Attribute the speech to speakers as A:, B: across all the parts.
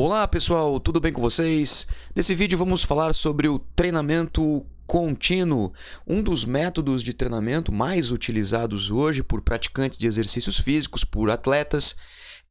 A: Olá pessoal, tudo bem com vocês? Nesse vídeo vamos falar sobre o treinamento contínuo, um dos métodos de treinamento mais utilizados hoje por praticantes de exercícios físicos, por atletas.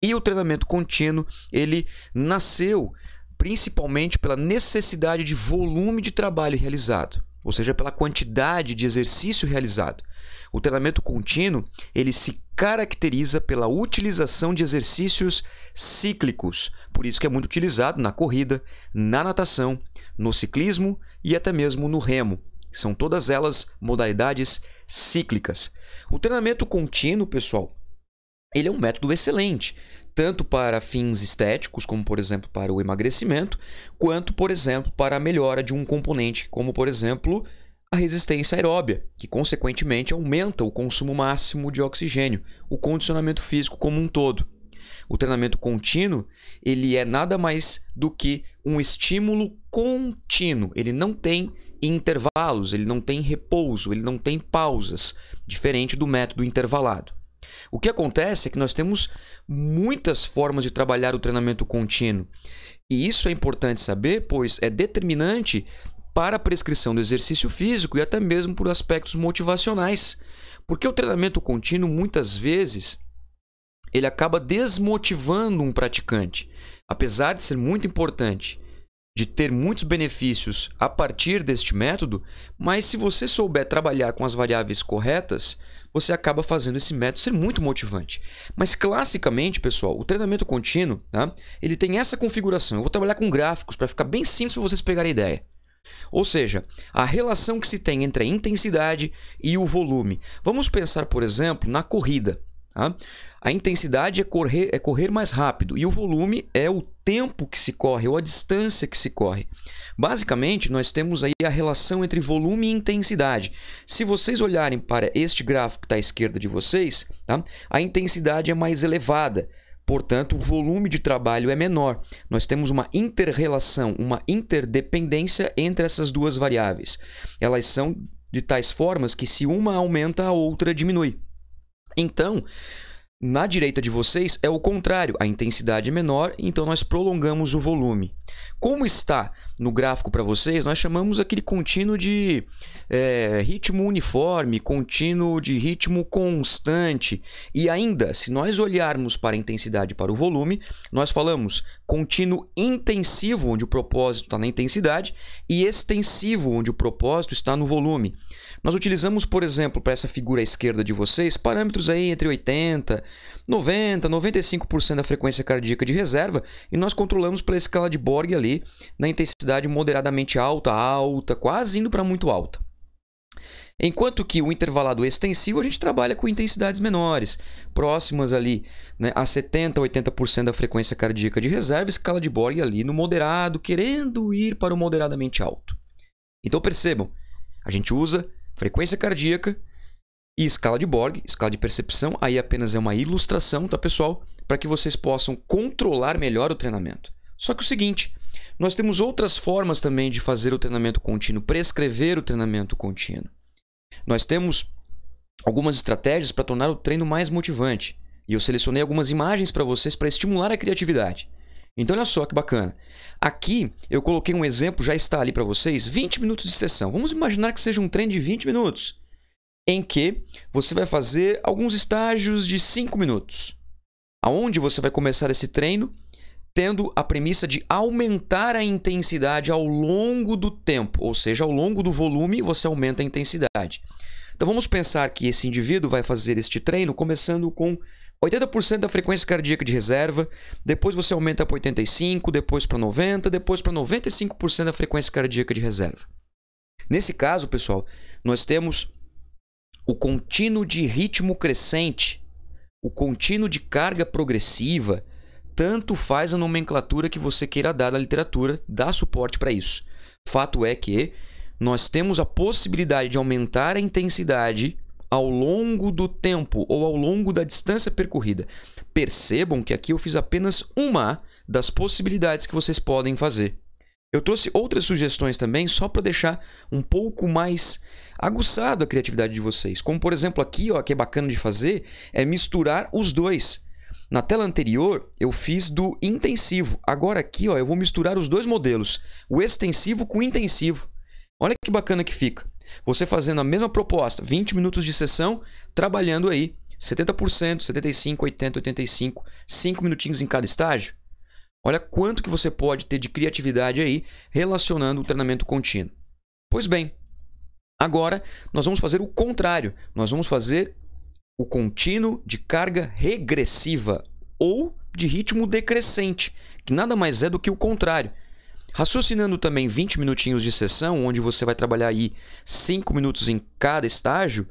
A: E o treinamento contínuo, ele nasceu principalmente pela necessidade de volume de trabalho realizado, ou seja, pela quantidade de exercício realizado. O treinamento contínuo, ele se caracteriza pela utilização de exercícios cíclicos, por isso que é muito utilizado na corrida, na natação, no ciclismo e até mesmo no remo. São todas elas modalidades cíclicas. O treinamento contínuo, pessoal, ele é um método excelente, tanto para fins estéticos, como por exemplo para o emagrecimento, quanto por exemplo para a melhora de um componente, como por exemplo a resistência aeróbia, que consequentemente aumenta o consumo máximo de oxigênio, o condicionamento físico como um todo. O treinamento contínuo, ele é nada mais do que um estímulo contínuo, ele não tem intervalos, ele não tem repouso, ele não tem pausas, diferente do método intervalado. O que acontece é que nós temos muitas formas de trabalhar o treinamento contínuo. E isso é importante saber, pois é determinante para a prescrição do exercício físico e até mesmo por aspectos motivacionais. Porque o treinamento contínuo, muitas vezes, ele acaba desmotivando um praticante. Apesar de ser muito importante, de ter muitos benefícios a partir deste método, mas se você souber trabalhar com as variáveis corretas, você acaba fazendo esse método ser muito motivante. Mas classicamente, pessoal, o treinamento contínuo, tá? ele tem essa configuração. Eu vou trabalhar com gráficos para ficar bem simples para vocês pegarem a ideia. Ou seja, a relação que se tem entre a intensidade e o volume. Vamos pensar, por exemplo, na corrida. Tá? A intensidade é correr, é correr mais rápido e o volume é o tempo que se corre ou a distância que se corre. Basicamente, nós temos aí a relação entre volume e intensidade. Se vocês olharem para este gráfico que está à esquerda de vocês, tá? a intensidade é mais elevada, Portanto, o volume de trabalho é menor. Nós temos uma interrelação, uma interdependência entre essas duas variáveis. Elas são de tais formas que se uma aumenta, a outra diminui. Então, na direita de vocês é o contrário, a intensidade é menor, então nós prolongamos o volume. Como está no gráfico para vocês, nós chamamos aquele contínuo de é, ritmo uniforme, contínuo de ritmo constante. E ainda, se nós olharmos para a intensidade e para o volume, nós falamos contínuo intensivo, onde o propósito está na intensidade, e extensivo, onde o propósito está no volume. Nós utilizamos, por exemplo, para essa figura à esquerda de vocês, parâmetros aí entre 80, 90, 95% da frequência cardíaca de reserva, e nós controlamos pela escala de Borg ali, na intensidade moderadamente alta, alta, quase indo para muito alta. Enquanto que o intervalado extensivo a gente trabalha com intensidades menores, próximas ali né, a 70%, 80% da frequência cardíaca de reserva, escala de Borg ali no moderado, querendo ir para o moderadamente alto. Então percebam, a gente usa frequência cardíaca e escala de Borg, escala de percepção. Aí apenas é uma ilustração, tá, pessoal? Para que vocês possam controlar melhor o treinamento. Só que o seguinte, nós temos outras formas também de fazer o treinamento contínuo, prescrever o treinamento contínuo. Nós temos algumas estratégias para tornar o treino mais motivante. E eu selecionei algumas imagens para vocês para estimular a criatividade. Então olha só que bacana. Aqui eu coloquei um exemplo, já está ali para vocês, 20 minutos de sessão. Vamos imaginar que seja um treino de 20 minutos, em que você vai fazer alguns estágios de 5 minutos. Aonde você vai começar esse treino tendo a premissa de aumentar a intensidade ao longo do tempo, ou seja, ao longo do volume você aumenta a intensidade. Então vamos pensar que esse indivíduo vai fazer este treino começando com 80% da frequência cardíaca de reserva, depois você aumenta para 85, depois para 90, depois para 95% da frequência cardíaca de reserva. Nesse caso, pessoal, nós temos o contínuo de ritmo crescente, o contínuo de carga progressiva, tanto faz a nomenclatura que você queira dar da literatura, dá suporte para isso. Fato é que nós temos a possibilidade de aumentar a intensidade ao longo do tempo ou ao longo da distância percorrida. Percebam que aqui eu fiz apenas uma das possibilidades que vocês podem fazer. Eu trouxe outras sugestões também só para deixar um pouco mais aguçado a criatividade de vocês. Como por exemplo aqui, ó, que é bacana de fazer, é misturar os dois. Na tela anterior eu fiz do intensivo. Agora aqui, ó, eu vou misturar os dois modelos, o extensivo com o intensivo. Olha que bacana que fica. Você fazendo a mesma proposta, 20 minutos de sessão, trabalhando aí 70%, 75%, 80%, 85%, 5 minutinhos em cada estágio. Olha quanto que você pode ter de criatividade aí relacionando o treinamento contínuo. Pois bem, agora nós vamos fazer o contrário. Nós vamos fazer o contínuo de carga regressiva ou de ritmo decrescente, que nada mais é do que o contrário. Raciocinando também 20 minutinhos de sessão, onde você vai trabalhar aí 5 minutos em cada estágio,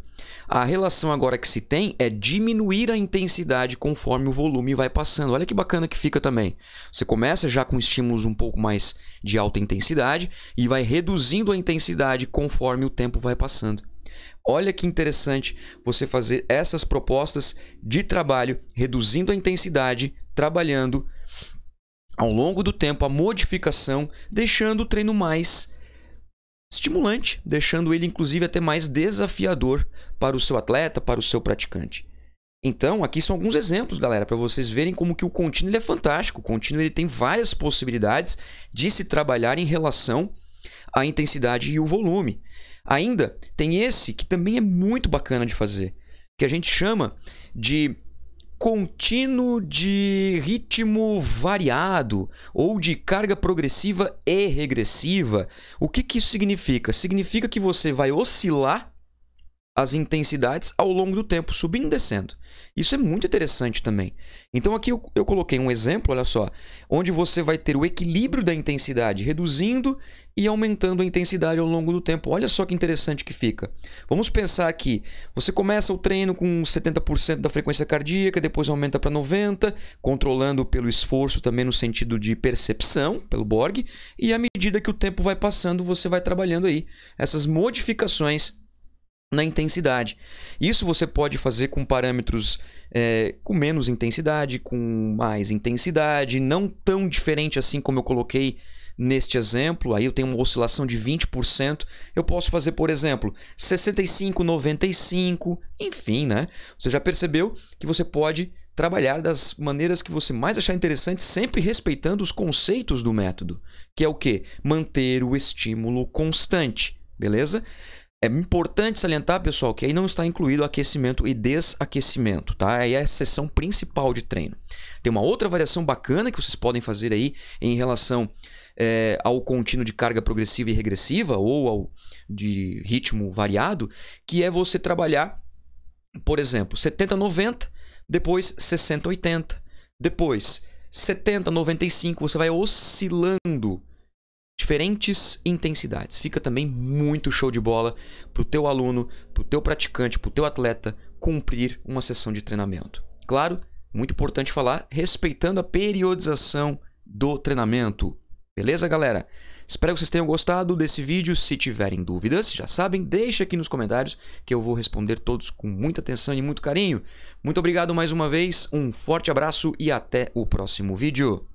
A: a relação agora que se tem é diminuir a intensidade conforme o volume vai passando. Olha que bacana que fica também. Você começa já com estímulos um pouco mais de alta intensidade e vai reduzindo a intensidade conforme o tempo vai passando. Olha que interessante você fazer essas propostas de trabalho, reduzindo a intensidade, trabalhando ao longo do tempo a modificação, deixando o treino mais estimulante, deixando ele inclusive até mais desafiador para o seu atleta, para o seu praticante. Então, aqui são alguns exemplos, galera, para vocês verem como que o contínuo é fantástico. O contínuo ele tem várias possibilidades de se trabalhar em relação à intensidade e o volume. Ainda tem esse que também é muito bacana de fazer, que a gente chama de contínuo de ritmo variado ou de carga progressiva e regressiva. O que, que isso significa? Significa que você vai oscilar as intensidades ao longo do tempo, subindo e descendo. Isso é muito interessante também. Então aqui eu, eu, coloquei um exemplo, olha só, onde você vai ter o equilíbrio da intensidade, reduzindo e aumentando a intensidade ao longo do tempo. Olha só que interessante que fica. Vamos pensar aqui, você começa o treino com 70% da frequência cardíaca, depois aumenta para 90, controlando pelo esforço também no sentido de percepção, pelo Borg, e à medida que o tempo vai passando, você vai trabalhando aí essas modificações na intensidade. Isso você pode fazer com parâmetros é, com menos intensidade, com mais intensidade, não tão diferente assim como eu coloquei neste exemplo. Aí eu tenho uma oscilação de 20%. Eu posso fazer, por exemplo, 65, 95, enfim, né? Você já percebeu que você pode trabalhar das maneiras que você mais achar interessante, sempre respeitando os conceitos do método, que é o que? Manter o estímulo constante, beleza? É importante salientar, pessoal, que aí não está incluído aquecimento e desaquecimento, tá? Aí é a sessão principal de treino. Tem uma outra variação bacana que vocês podem fazer aí em relação é, ao contínuo de carga progressiva e regressiva ou ao de ritmo variado, que é você trabalhar, por exemplo, 70-90, depois 60-80, depois 70, 95, você vai oscilando diferentes intensidades. Fica também muito show de bola para o teu aluno, para o teu praticante, para o teu atleta cumprir uma sessão de treinamento. Claro, muito importante falar, respeitando a periodização do treinamento. Beleza, galera? Espero que vocês tenham gostado desse vídeo. Se tiverem dúvidas, já sabem, deixa aqui nos comentários que eu vou responder todos com muita atenção e muito carinho. Muito obrigado mais uma vez, um forte abraço e até o próximo vídeo.